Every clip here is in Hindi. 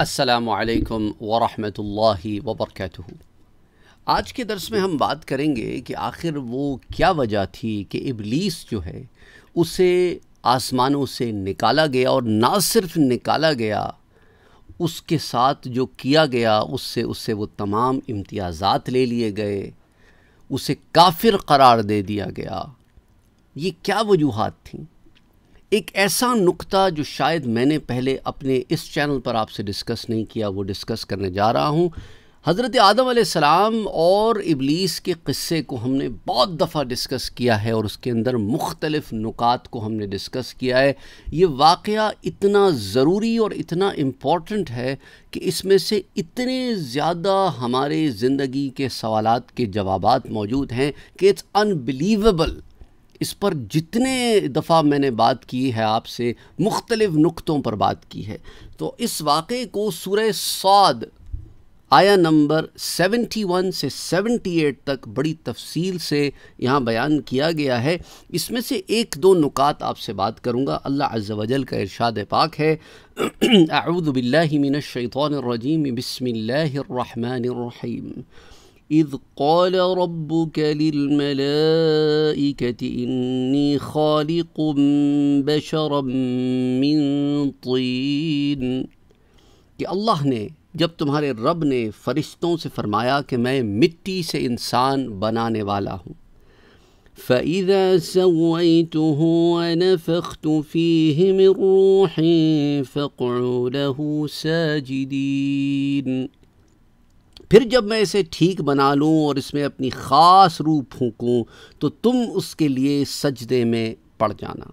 असलकम वरहमल वबरक आज के दरस में हम बात करेंगे कि आखिर वो क्या वजह थी कि इबलीस जो है उसे आसमानों से निकाला गया और ना सिर्फ निकाला गया उसके साथ जो किया गया उससे उससे वो तमाम इम्तियाज़ात ले लिए गए उसे काफिर करार दे दिया गया ये क्या वजूहत थी एक ऐसा नुक्ता जो शायद मैंने पहले अपने इस चैनल पर आपसे डिस्कस नहीं किया वो डिस्कस करने जा रहा हूँ हज़रत आदम सलाम और इबलीस के कस्से को हमने बहुत दफ़ा डिस्कस किया है और उसके अंदर मुख्तलफ़ नुकात को हमने डिस्कस किया है ये वाक़ इतना ज़रूरी और इतना इम्पॉर्टेंट है कि इसमें से इतने ज़्यादा हमारे ज़िंदगी के सवालत के जवाब मौजूद हैं कि इट्स अनबिलीवेबल इस पर जितने दफ़ा मैंने बात की है आपसे मुख्तलिफ़ नुक्तों पर बात की है तो इस वाक़े को सुर सौद आया नंबर 71 से 78 तक बड़ी तफसील से यहाँ बयान किया गया है इसमें से एक दो नुकात आपसे बात करूँगा अल्लाह अज़ वजल का इरशाद पाक है अऊदबिल्लिमिनशैतरजीम बसमिल्लर إذ قال ربك للملائكة إني خالق بشرا من طين کہ اللہ نے جب تمہارے رب نے فرشتوں سے فرمایا کہ میں مٹی سے انسان بنانے والا ہوں فَإِذَا سَوَّيْتُهُ وَنَفَخْتُ فِيهِ مِن رُوحِ فَقْعُوا لَهُ سَاجِدِينَ फिर जब मैं इसे ठीक बना लूँ और इसमें अपनी ख़ास रूह फूकूँ तो तुम उसके लिए सजदे में पड़ जाना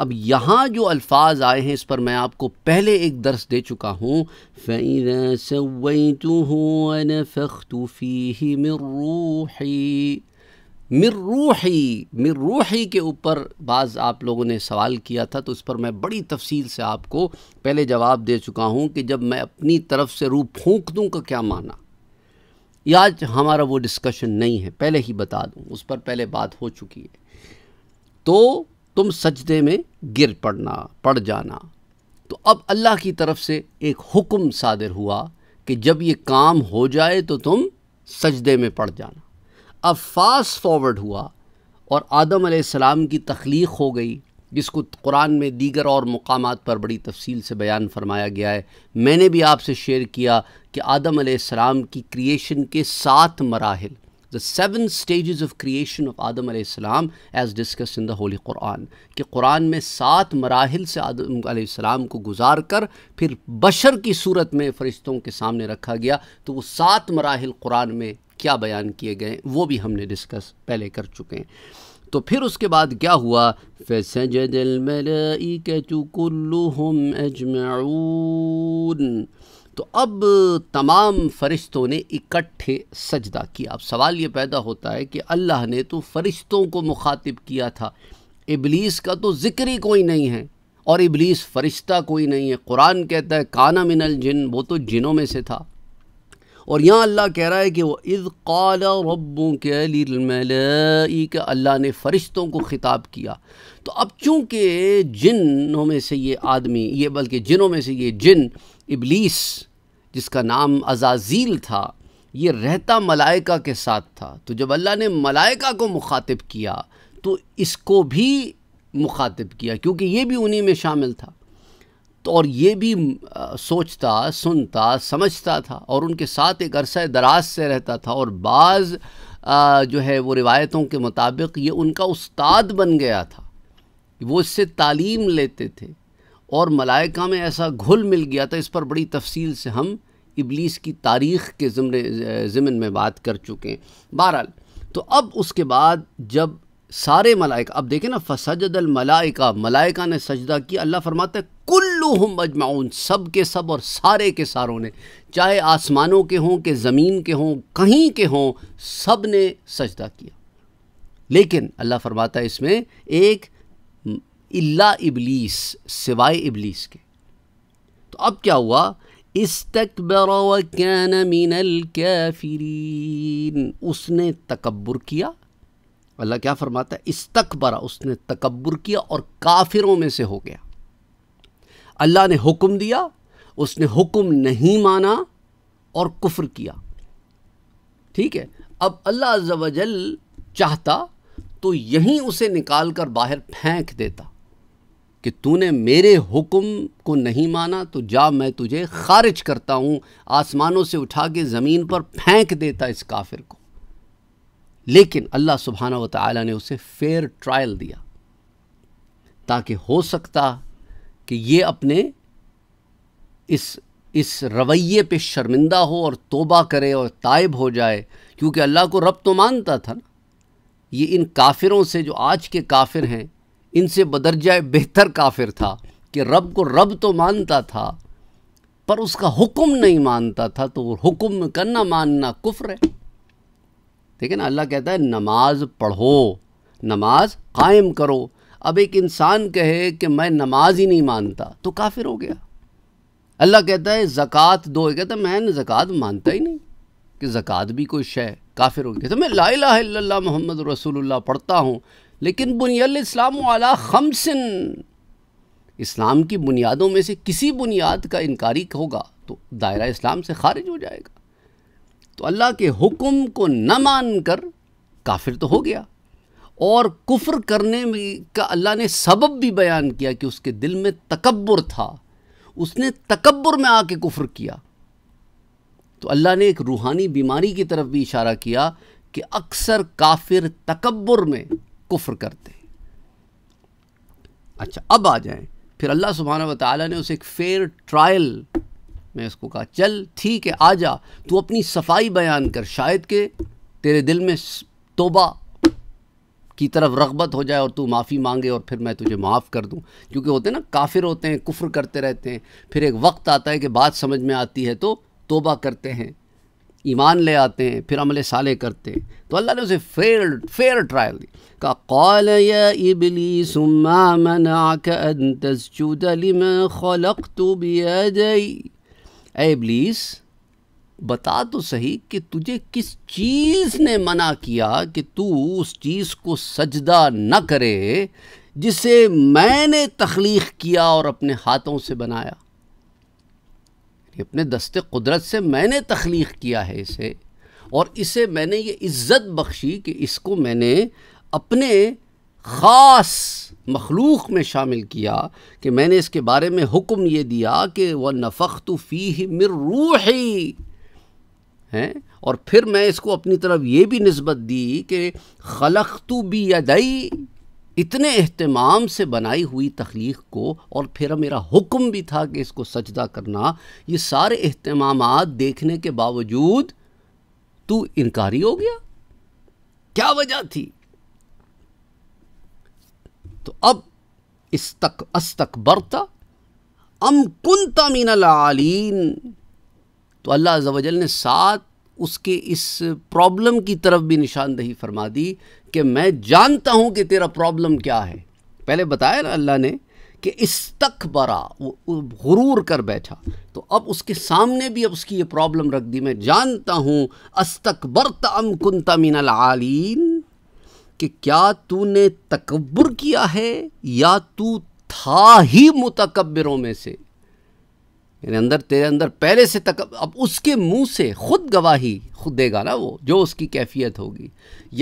अब यहाँ जो अल्फाज आए हैं इस पर मैं आपको पहले एक दर्स दे चुका हूँ फ़ैन सवई तो हूँ फ़ख्तूफ़ी मरूही मिर्रूही मिर्रूही के ऊपर बाज़ आप लोगों ने सवाल किया था तो उस पर मैं बड़ी तफसील से आपको पहले जवाब दे चुका हूँ कि जब मैं अपनी तरफ से रूह फूँक दूँ का क्या माना ये आज हमारा वो डिस्कशन नहीं है पहले ही बता दूँ उस पर पहले बात हो चुकी है तो तुम सजदे में गिर पड़ना पड़ जाना तो अब अल्लाह की तरफ से एक हुक्म सादिर हुआ कि जब ये काम हो जाए तो तुम सजदे में पड़ जाना अब फास्ट फॉरवर्ड हुआ और आदम सलाम की तख्लीक हो गई जिसको कुरान में दीगर और मकाम पर बड़ी तफसील से बयान फरमाया गया है मैंने भी आपसे शेयर किया कि आदम आसमाम की क्रिएशन के सात मराहल the seven stages of creation of Adam आसमाम as discussed in the holy Quran कि कुरान में सात मराहल से आदम आसमाम को गुजार कर फिर बशर की सूरत में फ़रिश्तों के सामने रखा गया तो वो सात मराहल कुरान में क्या बयान किए गए वो भी हमने डिस्कस पहले कर चुके हैं तो फिर उसके बाद क्या हुआ तो अब तमाम फरिश्तों ने इकट्ठे सजदा किया अब सवाल ये पैदा होता है कि अल्लाह ने तो फरिश्तों को मुखातिब किया था इबलीस का तो ज़िक्र ही कोई नहीं है और इबलीस फरिश्ता कोई नहीं है कुरान कहता है काना मिनल जिन वो तो जिनों में से था और यहाँ अल्लाह कह रहा है कि वह इज़ कला रबों के का अल्लाह ने फ़रिश्तों को ख़िताब किया तो अब चूँकि जिनों में से ये आदमी ये बल्कि जिनों में से ये जिन इबलीस जिसका नाम अजाजील था ये रहता मलाइका के साथ था तो जब अल्लाह ने मलाइका को मुखातिब किया तो इसको भी मुखातिब किया क्योंकि ये भी उन्हीं में शामिल था तो और ये भी सोचता सुनता समझता था और उनके साथ एक अरसा दराज से रहता था और बाज़ जो है वो रिवायतों के मुताबिक ये उनका उस्ताद बन गया था वो इससे तालीम लेते थे और मलाइका में ऐसा घुल मिल गया था इस पर बड़ी तफसील से हम इबलीस की तारीख़ के ज़िमन में बात कर चुके हैं बहरहाल तो अब उसके बाद जब सारे मलाइका अब देखें ना फसजद मलाइका मलाइका ने सजदा किया अल्लाह फरमाते हम अजमाउन सब के सब और सारे के सारों ने चाहे आसमानों के हों के ज़मीन के हों कहीं के हों सब ने सजदा किया लेकिन अल्लाह फरमाता है इसमें एक इल्ला इबलीस सिवाय इबलीस के तो अब क्या हुआ इस तक वकान मीनल काफिरीन उसने तकबर किया अल्लाह क्या फरमाता है इस तक बरा उसने तकबर किया और काफिरों में से हो गया अल्लाह ने हुक्म दिया उसने हुक्म नहीं माना और कुफ्र किया ठीक है अब अल्लाह जवजल चाहता तो यहीं उसे निकाल कर बाहर फेंक देता कि तूने मेरे हुक्म को नहीं माना तो जा मैं तुझे खारिज करता हूँ आसमानों से उठा के ज़मीन पर फेंक देता इस काफिर को लेकिन अल्लाह सुबहाना व ताली ने उसे फेयर ट्रायल दिया ताकि हो सकता कि ये अपने इस इस रवैये पे शर्मिंदा हो और तोबा करे और तायब हो जाए क्योंकि अल्लाह को रब तो मानता था ना ये इन काफिरों से जो आज के काफिर हैं इनसे बदरजा बेहतर काफिर था कि रब को रब तो मानता था पर उसका हुक्म नहीं मानता था तो वो हुक्म करना मानना कुफ्र है ठीक है ना अल्लाह कहता है नमाज पढ़ो नमाज कायम करो अब एक इंसान कहे कि मैं नमाज ही नहीं मानता तो काफिर हो गया अल्लाह कहता है ज़क़़त दो कहता मैं ज़क़़त मानता ही नहीं कि ज़क़़त भी कोई शय काफिर हो गया तो मैं ला इला मोहम्मद रसूलुल्लाह पढ़ता हूँ लेकिन बुनियाल इस्लाम वाला खमसिन इस्लाम की बुनियादों में से किसी बुनियाद का इनकारी होगा तो दायरा इस्लाम से खारिज हो जाएगा तो अल्लाह के हुक्म को न मान कर काफिर तो हो गया और कुफ्र करने में का अल्लाह ने सबब भी बयान किया कि उसके दिल में तकबर था उसने तकबर में आके कुफ्र किया तो अल्लाह ने एक रूहानी बीमारी की तरफ भी इशारा किया कि अक्सर काफिर तकबर में कुफ्र करते अच्छा अब आ जाएं फिर अल्लाह सुबहाना वाली ने उसे एक फेयर ट्रायल मैं उसको कहा चल ठीक है आ जा तू अपनी सफाई बयान कर शायद के तेरे दिल में तोबा की तरफ रगबत हो जाए और तू माफ़ी मांगे और फिर मैं तुझे माफ़ कर दूँ क्योंकि होते हैं ना काफिर होते हैं कुफ्र करते रहते हैं फिर एक वक्त आता है कि बात समझ में आती है तो तोबा करते हैं ईमान ले आते हैं फिर अमले साले करते हैं तो अल्लाह ने उसे फेयर फेयर ट्रायल दी का कौल इबली ए ब्लीस बता तो सही कि तुझे किस चीज़ ने मना किया कि तू उस चीज़ को सजदा न करे जिसे मैंने तख्लीक किया और अपने हाथों से बनाया अपने दस्ते कुदरत से मैंने तख्लीक किया है इसे और इसे मैंने ये इज़्ज़त बख्शी कि इसको मैंने अपने ख़ास मखलूक में शामिल किया कि मैंने इसके बारे में हुक्म ये दिया कि वह तो फ़ी मिर रूही हैं और फिर मैं इसको अपनी तरफ ये भी नस्बत दी कि खलख्तु भी अदई इतने अहतमाम से बनाई हुई तख्लीक को और फिर मेरा हुक्म भी था कि इसको सजदा करना ये सारे अहतमाम देखने के बावजूद तू इनकारी हो गया क्या वजह थी तो अब इस तक अस्तक बरता अम कुंता मिनल आलीन तो अल्लाह वजल ने साथ उसके इस प्रॉब्लम की तरफ भी निशानदही फरमा दी कि मैं जानता हूँ कि तेरा प्रॉब्लम क्या है पहले बताया ना अल्लाह ने कि इस तक बरा वो गुरूर कर बैठा तो अब उसके सामने भी अब उसकी ये प्रॉब्लम रख दी मैं जानता हूँ अस्तक बरत अम कुंता मिनल आलीन कि क्या तूने तकबर किया है या तू था ही मुतकबरों में से यानी अंदर तेरे अंदर पहले से तक अब उसके मुंह से खुद गवाही खुद देगा ना वो जो उसकी कैफियत होगी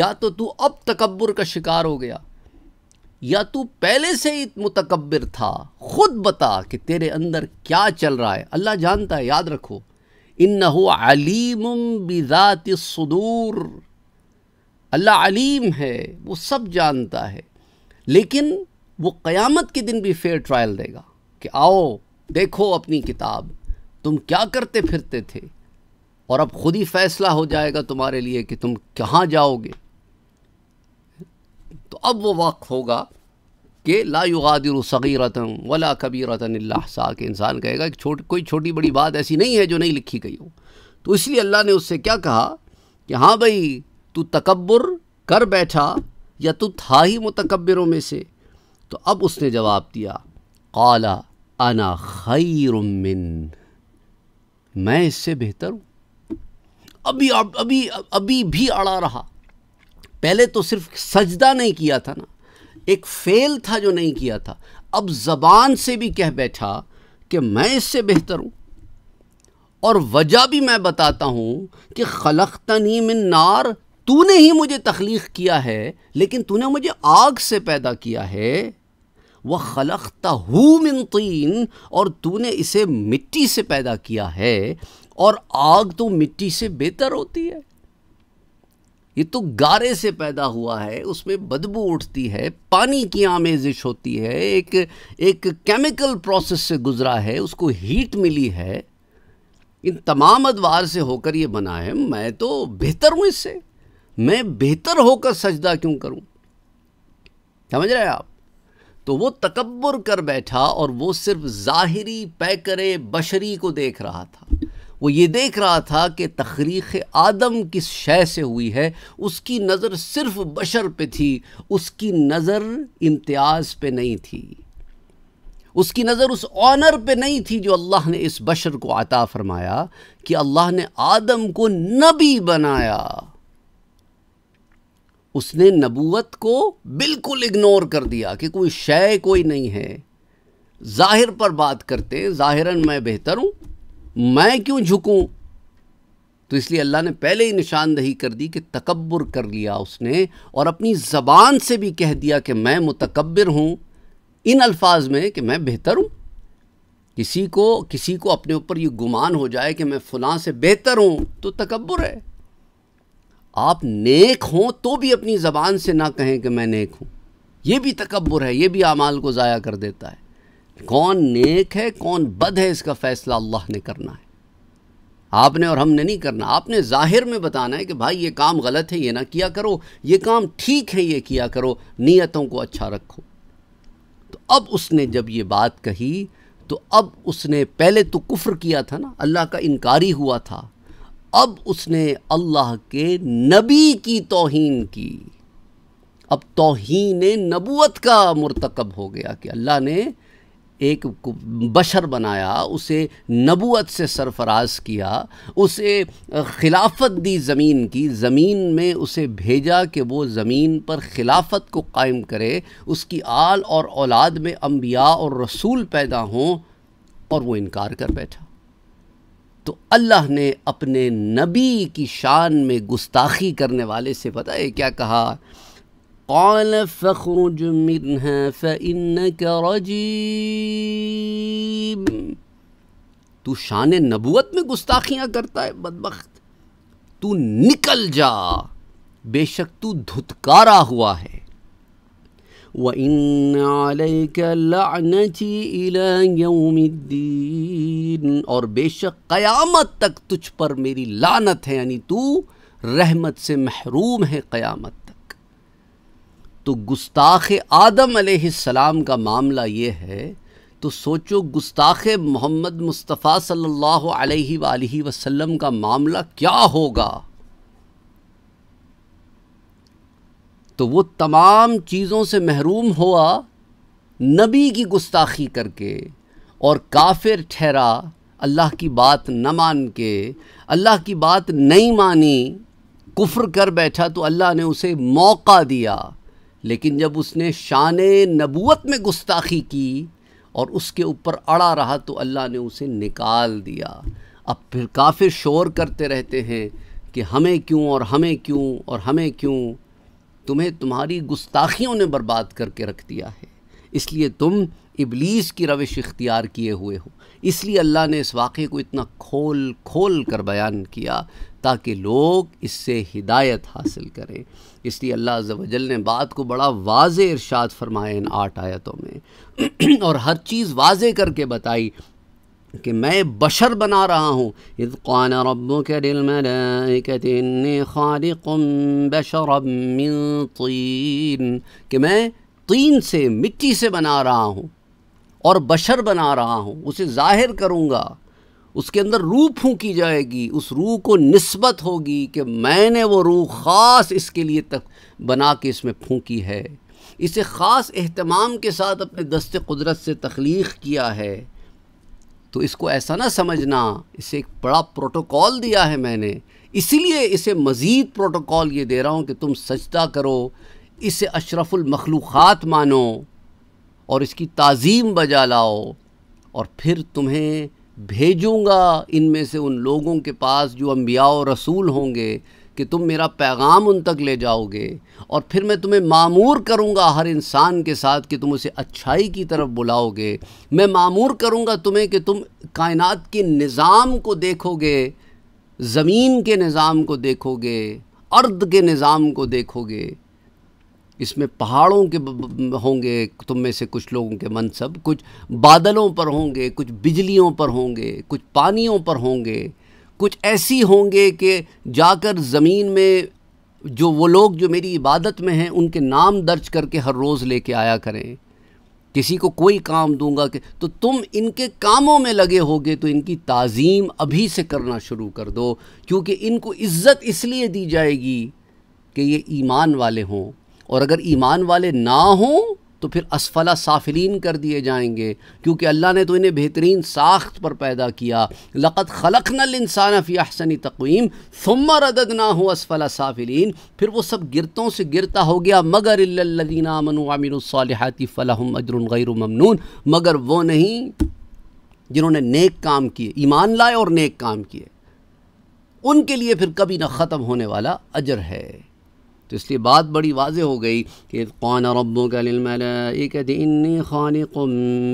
या तो तू अब तकबर का शिकार हो गया या तू पहले से ही मुतकबर था खुद बता कि तेरे अंदर क्या चल रहा है अल्लाह जानता है याद रखो इन नलीम बिजात सदूर अल्लाह अलीम है वो सब जानता है लेकिन वो क़यामत के दिन भी फेयर ट्रायल देगा कि आओ देखो अपनी किताब तुम क्या करते फिरते थे और अब खुद ही फैसला हो जाएगा तुम्हारे लिए कि तुम कहाँ जाओगे तो अब वो वक्त होगा कि ला युगादिर सगीरतम वला कबीरतन सा के इंसान कहेगा कि छोट कोई छोटी बड़ी बात ऐसी नहीं है जो नहीं लिखी गई हो तो इसलिए अल्लाह ने उससे क्या कहा कि हाँ भाई तू तकबर कर बैठा या तू था ही मतकबरों में से तो अब उसने जवाब दिया काला अना खैर मैं इससे बेहतर हूँ अभी अभी अभी भी अड़ा रहा पहले तो सिर्फ सजदा नहीं किया था ना एक फेल था जो नहीं किया था अब ज़बान से भी कह बैठा कि मैं इससे बेहतर हूँ और वजह भी मैं बताता हूँ कि खलख्तनी मिन नार तूने ही मुझे तख्लीक किया है लेकिन तूने मुझे आग से पैदा किया है वह खलखता हूँ मिन और तूने इसे मिट्टी से पैदा किया है और आग तो मिट्टी से बेहतर होती है ये तो गारे से पैदा हुआ है उसमें बदबू उठती है पानी की आमेजिश होती है एक एक केमिकल प्रोसेस से गुजरा है उसको हीट मिली है इन तमाम अदवार से होकर ये बना है मैं तो बेहतर हूँ इससे मैं बेहतर होकर सजदा क्यों करूं समझ रहे हैं आप तो वो तकबर कर बैठा और वो सिर्फ ज़ाहरी पैकरे बशरी को देख रहा था वो ये देख रहा था कि तखरीक आदम किस शय से हुई है उसकी नज़र सिर्फ बशर पे थी उसकी नज़र इम्तियाज़ पे नहीं थी उसकी नज़र उस ऑनर पे नहीं थी जो अल्लाह ने इस बशर को आता फरमाया कि अल्लाह ने आदम को नबी बनाया उसने नबूवत को बिल्कुल इग्नोर कर दिया कि कोई शय कोई नहीं है ज़ाहिर पर बात करते हैं ज़ाहिरन मैं बेहतर हूँ मैं क्यों झुकूं तो इसलिए अल्लाह ने पहले ही निशानदही कर दी कि तकबर कर लिया उसने और अपनी ज़बान से भी कह दिया कि मैं मुतकबर हूँ इन अल्फाज में कि मैं बेहतर हूँ किसी को किसी को अपने ऊपर ये गुमान हो जाए कि मैं फ़लाँ से बेहतर हूँ तो तकबर है आप नेक हों तो भी अपनी ज़बान से ना कहें कि मैं नेक हूँ ये भी तकबर है ये भी अमाल को ज़ाया कर देता है कौन नेक है कौन बद है इसका फ़ैसला अल्लाह ने करना है आपने और हमने नहीं करना आपने ज़ाहिर में बताना है कि भाई ये काम गलत है ये ना किया करो ये काम ठीक है ये किया करो नीयतों को अच्छा रखो तो अब उसने जब ये बात कही तो अब उसने पहले तो कुफ्र किया था ना अल्लाह का इनकारी हुआ था अब उसने अल्लाह के नबी की तोहन की अब तोहन नबूत का मरतकब हो गया कि अल्लाह ने एक बशर बनाया उसे नबूत से सरफराज किया उसे खिलाफत दी ज़मीन की ज़मीन में उसे भेजा कि वो ज़मीन पर खिलाफत को कायम करे उसकी आल और औलाद में अम्बिया और रसूल पैदा हों और वो इनकार कर बैठा तो अल्लाह ने अपने नबी की शान में गुस्ताखी करने वाले से पता है क्या कहा कौन फ़खरुज मिन तू शान नबूत में गुस्ताखियाँ करता है बदबخت तू निकल जा बेशक तू धुतकारा हुआ है वइन अलैकलानतीन और बेशक क़यामत तक तुझ पर मेरी लानत है यानी तू रहमत से महरूम है क़यामत तक तो गुस्ताख आदम सलाम का मामला ये है तो सोचो गुस्ताख मोहम्मद मुस्तफ़ा सल्लल्लाहु अलैहि वसल्लम का मामला क्या होगा तो वो तमाम चीज़ों से महरूम हुआ नबी की गुस्ताखी करके और काफिर ठहरा अल्लाह की बात न मान के अल्लाह की बात नहीं मानी कुफ्र कर बैठा तो अल्लाह ने उसे मौका दिया लेकिन जब उसने शान नबूत में गुस्ताखी की और उसके ऊपर अड़ा रहा तो अल्लाह ने उसे निकाल दिया अब फिर काफिर शोर करते रहते हैं कि हमें क्यों और हमें क्यों और हमें क्यों तुम्हें तुम्हारी गुस्ताखियों ने बर्बाद करके रख दिया है इसलिए तुम इबलीस की रविश इख्तियार किए हुए हो इसलिए अल्लाह ने इस वाक़े को इतना खोल खोल कर बयान किया ताकि लोग इससे हिदायत हासिल करें इसलिए अल्लाह वजल ने बात को बड़ा वाज इरशाद फरमाया इन आठ आयतों में और हर चीज़ वाज करके बताई कि मैं बशर बना रहा हूँ इस कान रबो के दिल में तीन कि मैं तीन से मिट्टी से बना रहा हूँ और बशर बना रहा हूँ उसे ज़ाहिर करूँगा उसके अंदर रूह फूकी जाएगी उस रूह को नस्बत होगी कि मैंने वो रूह ख़ास इसके लिए तक बना के इसमें फूकी है इसे ख़ास अहतमाम के साथ अपने दस्त कुदरत से तख्लीक़ किया है तो इसको ऐसा ना समझना इसे एक बड़ा प्रोटोकॉल दिया है मैंने इसीलिए इसे मज़ीद प्रोटोकॉल ये दे रहा हूँ कि तुम सजदा करो इसे अशरफुल मखलूक़ात मानो और इसकी तज़ीम बजा लाओ और फिर तुम्हें भेजूँगा इनमें से उन लोगों के पास जो अम्बिया रसूल होंगे कि तुम मेरा पैगाम उन तक ले जाओगे और फिर मैं तुम्हें मामूर करूँगा हर इंसान के साथ कि तुम उसे अच्छाई की तरफ बुलाओगे मैं मामूर करूँगा तुम्हें कि तुम कायनात के निज़ाम को देखोगे ज़मीन के निज़ाम को देखोगे अर्द के निज़ाम को देखोगे इसमें पहाड़ों के होंगे तुम में से कुछ लोगों के मनसब कुछ बादलों पर होंगे कुछ बिजलियों पर होंगे कुछ पानियों पर होंगे कुछ ऐसी होंगे कि जाकर ज़मीन में जो वो लोग जो मेरी इबादत में हैं उनके नाम दर्ज करके हर रोज़ लेके आया करें किसी को कोई काम दूंगा कि तो तुम इनके कामों में लगे होगे तो इनकी ताज़ीम अभी से करना शुरू कर दो क्योंकि इनको इज़्ज़त इसलिए दी जाएगी कि ये ईमान वाले हों और अगर ईमान वाले ना हों तो फिर असफला साफिलीन कर दिए जाएंगे क्योंकि अल्लाह ने तो इन्हें बेहतरीन साख्त पर पैदा किया लक़त खलक नल फ़ी अहसन तकवीम सुम्मा रदद ना हो असफला साफिलीन फिर वो सब गिरतों से गिरता हो गया मगर अल्लदीना मन आमिनसालहती फ़लहम अजर गैर ममनून मगर वो नहीं जिन्होंने नेक काम किए ईमान लाए और नेक काम किए उनके लिए फिर कभी न ख़त्म होने वाला अजर है تو اس لیے بات بڑی واضح ہو گئی کہ قان رب انی خالق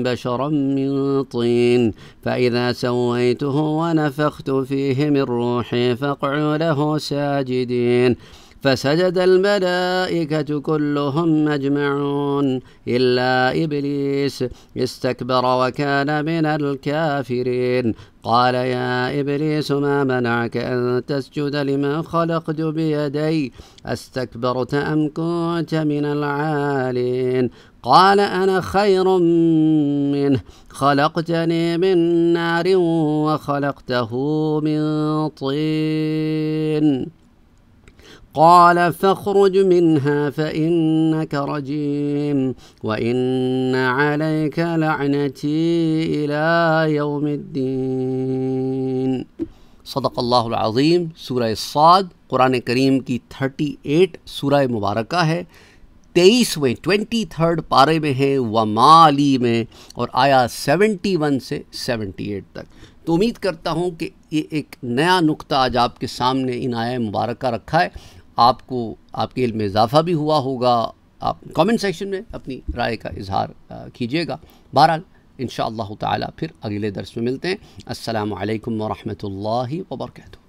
بشرا من طین فاذا سويته ونفخت فيه من روحي فقعوا له ساجدين فسجد الملائكة كلهم أجمعون إلا إبليس استكبر وكان من الكافرين قال يا إبليس ما منعك أن تسجد لما خلقت بيدي أستكبرت أم كنت من العالين قال أنا خير منه خلقتني من نار وخلقته من طين قال فاخرج منها فإنك رجيم وإن عليك لعنتي إلى يوم الدين صدق الله العظيم सूर्य साद कुरान करीम की 38 सूरह मुबारक है तेईसवें ट्वेंटी थर्ड पारे में है वमाली में और आया 71 से 78 तक तो उम्मीद करता हूँ कि ये एक नया नुक्ता आज आपके सामने इन आया मुबारक रखा है आपको आपके इल्म में इजाफा भी हुआ होगा आप कमेंट सेक्शन में अपनी राय का इजहार कीजिएगा बहरहाल इन ताला फिर अगले दर्स में मिलते हैं असलकम वरहमल वबरकू